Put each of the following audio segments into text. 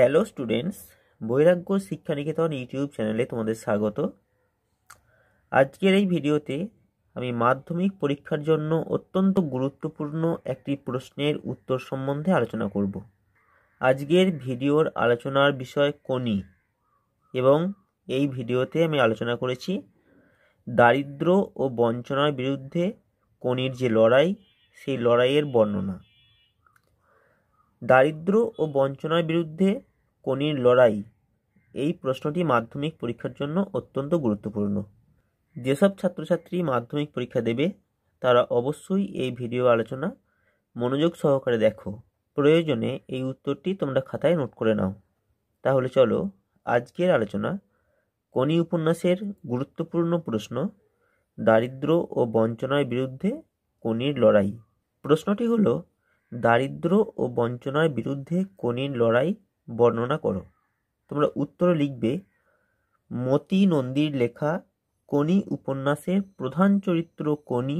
hello students বৈরাগ্য শিক্ষানিকেতন YouTube চ্যানেলে তোমাদের স্বাগত আজকের এই ভিডিওতে আমি মাধ্যমিক পরীক্ষার জন্য অত্যন্ত গুরুত্বপূর্ণ একটি প্রশ্নের উত্তর সম্বন্ধে আলোচনা করব আজকের ভিডিওর আলোচনার বিষয় কোনি এবং এই ভিডিওতে আমি আলোচনা করেছি দারিদ্র ও বঞ্চনার বিরুদ্ধে কোনির যে লড়াই সেই লড়াইয়ের বর্ণনা দারিদ্র ও বঞ্চনার বিরুদ্ধে কনির লড়াই এই প্রশ্নটি মাধ্যমিক পরীক্ষার জন্য অত্যন্ত গুরুত্বপূর্ণ যেসব ছাত্রছাত্রী মাধ্যমিক পরীক্ষা দেবে তারা অবশ্যই এই ভিডিও আলোচনা মনোযোগ সহকারে দেখো প্রয়োজনে এই উত্তরটি তোমরা খাতায় নোট করে নাও তাহলে চলো আজকের আলোচনা কোনি উপন্যাসের গুরুত্বপূর্ণ প্রশ্ন দারিদ্র ও বঞ্চনার বিরুদ্ধে কনির লড়াই প্রশ্নটি হলো দারিদ্র ও বঞ্চনার বিরুদ্ধে কনির লড়াই বর্ণনা করো তোমরা উত্তরে লিখবে মতি নন্দীর লেখা কনি উপন্যাসের প্রধান চরিত্র কনি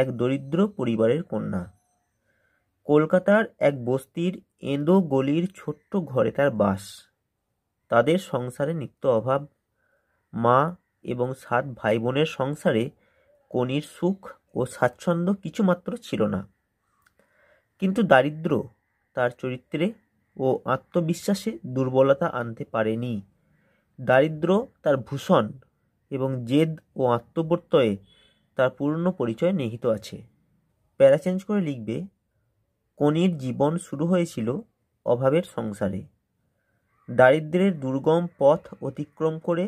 এক দরিদ্র পরিবারের কন্যা কলকাতার এক বস্তির এঁদো গলির ছোট্ট ঘরে তার বাস তাদের সংসারে নিত্য অভাব মা এবং সাত ভাই বোনের সংসারে কনির সুখ ও স্বাচ্ছন্দ্য কিছুমাত্র ছিল না কিন্তু দারিদ্র তার চরিত্রে ও আত্মবিশ্বাসে দুর্বলতা আনতে পারেনি দারিদ্র তার ভূষণ এবং জেদ ও আত্মপ্রত্যয়ে তার পূর্ণ পরিচয় নিহিত আছে প্যারা চেঞ্জ করে লিখবে কনির জীবন শুরু হয়েছিল অভাবের সংসারে দারিদ্রের দুর্গম পথ অতিক্রম করে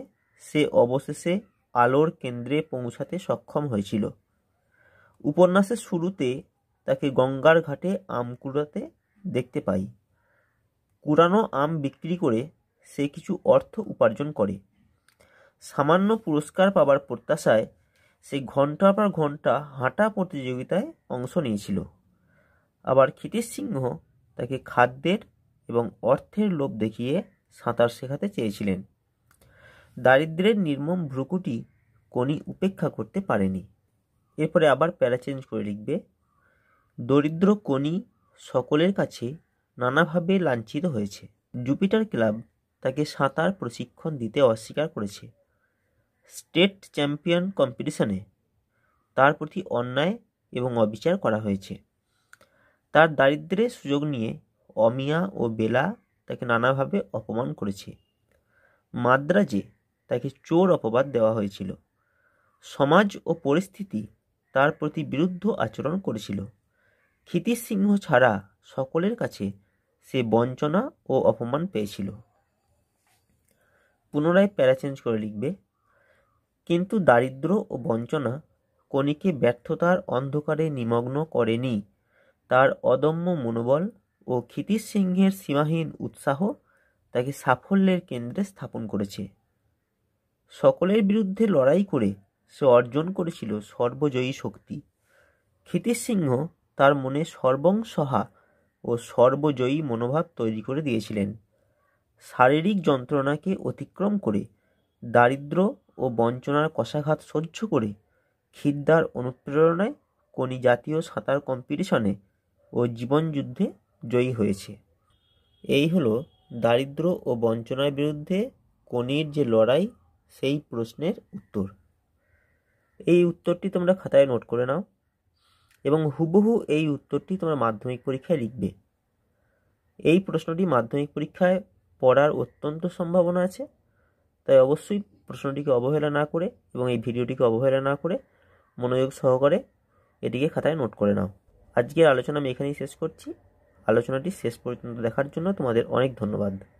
সে অবশেষে আলোর কেন্দ্রে পৌঁছাতে সক্ষম হয়েছিল উপন্যাসের শুরুতে তাকে গঙ্গার ঘাটে আম কুড়াতে দেখতে পাই কুড়ানো আম বিক্রি করে সে কিছু অর্থ উপার্জন করে সামান্য পুরস্কার পাবার প্রত্যাশায় সে ঘন্টা পর ঘন্টা হাঁটা প্রতিযোগিতায় অংশ নিয়েছিল আবার ক্ষিতিশ সিংহ তাকে খাদ্যের এবং অর্থের লোভ দেখিয়ে সাঁতার শেখাতে চেয়েছিলেন দারিদ্রের নির্মম ভ্রুকুটি কোনি উপেক্ষা করতে পারেনি এরপরে আবার প্যারা চেঞ্জ করে লিখবে দরিদ্র কণি সকলের কাছে নানাভাবে লাঞ্ছিত হয়েছে জুপিটার ক্লাব তাকে সাঁতার প্রশিক্ষণ দিতে অস্বীকার করেছে স্টেট চ্যাম্পিয়ন কম্পিটিশনে তার প্রতি অন্যায় এবং অবিচার করা হয়েছে তার দারিদ্রের সুযোগ নিয়ে অমিয়া ও বেলা তাকে নানাভাবে অপমান করেছে মাদ্রাজে তাকে চোর অপবাদ দেওয়া হয়েছিল সমাজ ও পরিস্থিতি তার প্রতি বিরুদ্ধ আচরণ করেছিল ক্ষিতিশ সিংহ ছাড়া সকলের কাছে সে বঞ্চনা ও অপমান পেয়েছিল পুনরায় প্যারা চেঞ্জ করে লিখবে কিন্তু দারিদ্র ও বঞ্চনা কণিকে ব্যর্থতার অন্ধকারে নিমগ্ন করেনি তার অদম্য মনোবল ও ক্ষিতিশ সিংহের সীমাহীন উৎসাহ তাকে সাফল্যের কেন্দ্রে স্থাপন করেছে সকলের বিরুদ্ধে লড়াই করে সে অর্জন করেছিল সর্বজয়ী শক্তি ক্ষিতিশ সিংহ তার মনে সর্বংসহা ও সর্বজয়ী মনোভাব তৈরি করে দিয়েছিলেন শারীরিক যন্ত্রণাকে অতিক্রম করে দারিদ্র ও বঞ্চনার কষাঘাত সহ্য করে খিদ্দার অনুপ্রেরণায় কোনি জাতীয় সাঁতার কম্পিটিশনে ও জীবনযুদ্ধে জয়ী হয়েছে এই হলো দারিদ্র ও বঞ্চনার বিরুদ্ধে কোনির যে লড়াই সেই প্রশ্নের উত্তর এই উত্তরটি তোমরা খাতায় নোট করে নাও এবং হুবহু এই উত্তরটি তোমরা মাধ্যমিক পরীক্ষায় লিখবে এই প্রশ্নটি মাধ্যমিক পরীক্ষায় পড়ার অত্যন্ত সম্ভাবনা আছে তাই অবশ্যই প্রশ্নটিকে অবহেলা না করে এবং এই ভিডিওটিকে অবহেলা না করে মনোযোগ সহকারে এটিকে খাতায় নোট করে নাও আজকের আলোচনা আমি এখানেই শেষ করছি আলোচনাটি শেষ পর্যন্ত দেখার জন্য তোমাদের অনেক ধন্যবাদ